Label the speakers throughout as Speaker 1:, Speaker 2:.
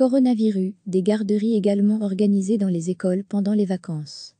Speaker 1: Coronavirus, des garderies également organisées dans les écoles pendant les vacances.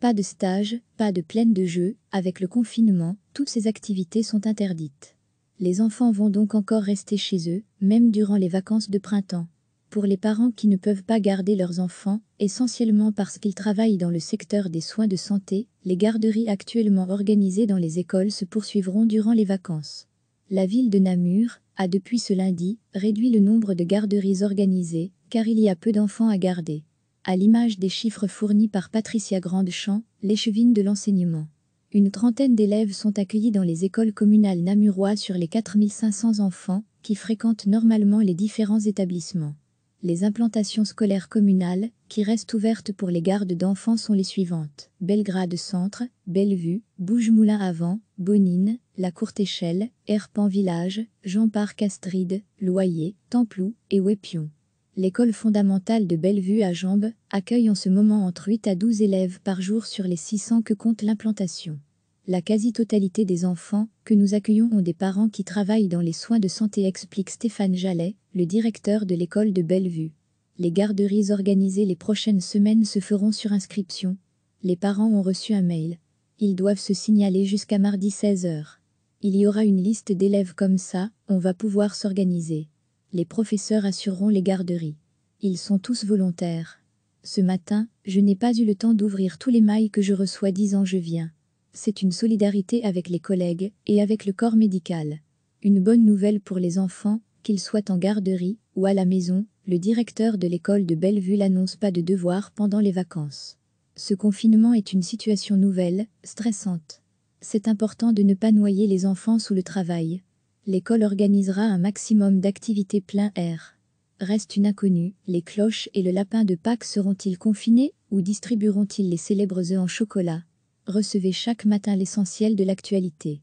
Speaker 1: Pas de stage, pas de plaine de jeu, avec le confinement, toutes ces activités sont interdites. Les enfants vont donc encore rester chez eux, même durant les vacances de printemps. Pour les parents qui ne peuvent pas garder leurs enfants, essentiellement parce qu'ils travaillent dans le secteur des soins de santé, les garderies actuellement organisées dans les écoles se poursuivront durant les vacances. La ville de Namur, a depuis ce lundi réduit le nombre de garderies organisées, car il y a peu d'enfants à garder. À l'image des chiffres fournis par Patricia Grandechamp, l'échevine de l'enseignement. Une trentaine d'élèves sont accueillis dans les écoles communales namuroises sur les 4500 enfants qui fréquentent normalement les différents établissements. Les implantations scolaires communales qui restent ouvertes pour les gardes d'enfants sont les suivantes. Belgrade Centre, Bellevue, Bouge-Moulin-Avant, Bonine, la Courte Échelle, Herpan Village, Jean-Parc Astrid, Loyer, Templou et Wépion. L'école fondamentale de Bellevue à Jambes accueille en ce moment entre 8 à 12 élèves par jour sur les 600 que compte l'implantation. La quasi-totalité des enfants que nous accueillons ont des parents qui travaillent dans les soins de santé, explique Stéphane Jallet, le directeur de l'école de Bellevue. Les garderies organisées les prochaines semaines se feront sur inscription. Les parents ont reçu un mail. Ils doivent se signaler jusqu'à mardi 16h. Il y aura une liste d'élèves comme ça, on va pouvoir s'organiser. Les professeurs assureront les garderies. Ils sont tous volontaires. Ce matin, je n'ai pas eu le temps d'ouvrir tous les mails que je reçois disant je viens. C'est une solidarité avec les collègues et avec le corps médical. Une bonne nouvelle pour les enfants, qu'ils soient en garderie ou à la maison, le directeur de l'école de Bellevue n'annonce pas de devoirs pendant les vacances. Ce confinement est une situation nouvelle, stressante. C'est important de ne pas noyer les enfants sous le travail. L'école organisera un maximum d'activités plein air. Reste une inconnue, les cloches et le lapin de Pâques seront-ils confinés ou distribueront-ils les célèbres œufs en chocolat Recevez chaque matin l'essentiel de l'actualité.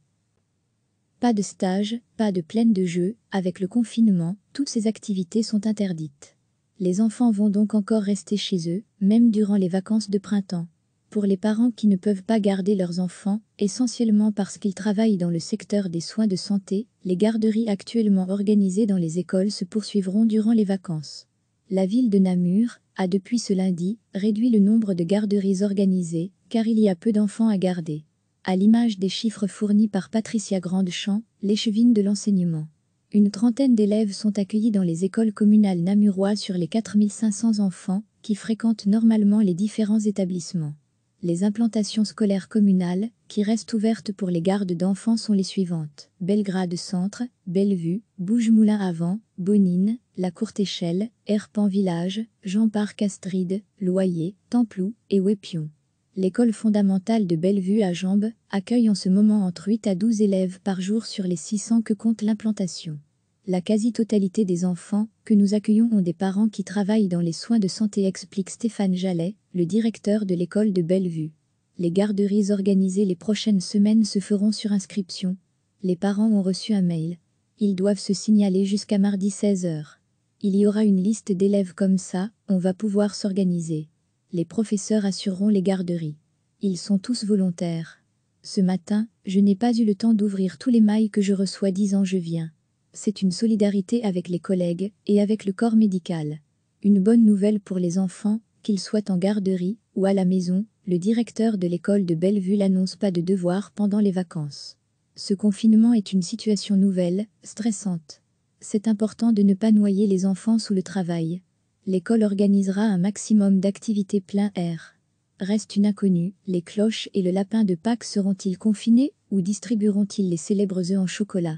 Speaker 1: Pas de stage, pas de plaine de jeu, avec le confinement, toutes ces activités sont interdites. Les enfants vont donc encore rester chez eux, même durant les vacances de printemps pour les parents qui ne peuvent pas garder leurs enfants, essentiellement parce qu'ils travaillent dans le secteur des soins de santé, les garderies actuellement organisées dans les écoles se poursuivront durant les vacances. La ville de Namur a depuis ce lundi réduit le nombre de garderies organisées, car il y a peu d'enfants à garder. À l'image des chiffres fournis par Patricia Grandchamp, l'échevine de l'enseignement. Une trentaine d'élèves sont accueillis dans les écoles communales namuroises sur les 4500 enfants qui fréquentent normalement les différents établissements. Les implantations scolaires communales qui restent ouvertes pour les gardes d'enfants sont les suivantes. Belgrade Centre, Bellevue, Bouge-Moulin Avant, Bonine, La Courte Échelle, Herpan Village, Jean-Parc Astride, Loyer, Templou et Wépion. L'école fondamentale de Bellevue à Jambes accueille en ce moment entre 8 à 12 élèves par jour sur les 600 que compte l'implantation. La quasi-totalité des enfants que nous accueillons ont des parents qui travaillent dans les soins de santé, explique Stéphane Jallet, le directeur de l'école de Bellevue. Les garderies organisées les prochaines semaines se feront sur inscription. Les parents ont reçu un mail. Ils doivent se signaler jusqu'à mardi 16h. Il y aura une liste d'élèves comme ça, on va pouvoir s'organiser. Les professeurs assureront les garderies. Ils sont tous volontaires. Ce matin, je n'ai pas eu le temps d'ouvrir tous les mails que je reçois disant je viens c'est une solidarité avec les collègues et avec le corps médical. Une bonne nouvelle pour les enfants, qu'ils soient en garderie ou à la maison, le directeur de l'école de Bellevue n'annonce pas de devoirs pendant les vacances. Ce confinement est une situation nouvelle, stressante. C'est important de ne pas noyer les enfants sous le travail. L'école organisera un maximum d'activités plein air. Reste une inconnue, les cloches et le lapin de Pâques seront-ils confinés ou distribueront-ils les célèbres œufs en chocolat